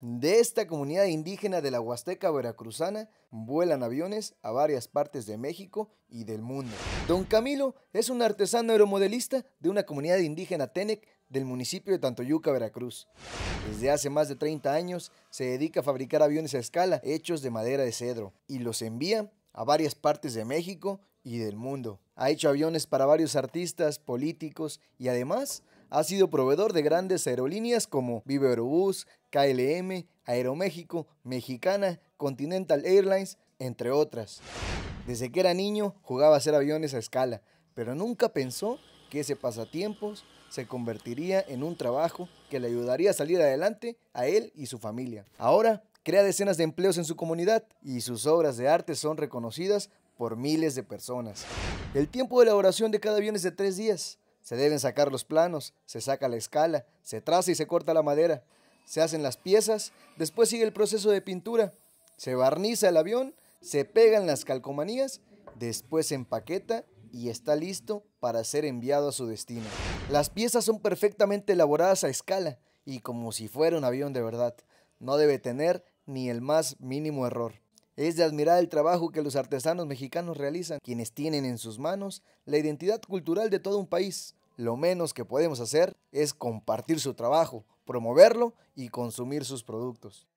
De esta comunidad indígena de la Huasteca Veracruzana vuelan aviones a varias partes de México y del mundo. Don Camilo es un artesano aeromodelista de una comunidad indígena Tenec del municipio de Tantoyuca, Veracruz. Desde hace más de 30 años se dedica a fabricar aviones a escala hechos de madera de cedro y los envía a varias partes de México y del mundo. Ha hecho aviones para varios artistas, políticos y además ha sido proveedor de grandes aerolíneas como Viva Aerobús, KLM, Aeroméxico, Mexicana, Continental Airlines, entre otras. Desde que era niño jugaba a hacer aviones a escala, pero nunca pensó que ese pasatiempo se convertiría en un trabajo que le ayudaría a salir adelante a él y su familia. Ahora crea decenas de empleos en su comunidad y sus obras de arte son reconocidas por miles de personas. El tiempo de elaboración de cada avión es de tres días. Se deben sacar los planos, se saca la escala, se traza y se corta la madera, se hacen las piezas, después sigue el proceso de pintura, se barniza el avión, se pegan las calcomanías, después se empaqueta y está listo para ser enviado a su destino. Las piezas son perfectamente elaboradas a escala y como si fuera un avión de verdad. No debe tener ni el más mínimo error. Es de admirar el trabajo que los artesanos mexicanos realizan, quienes tienen en sus manos la identidad cultural de todo un país lo menos que podemos hacer es compartir su trabajo, promoverlo y consumir sus productos.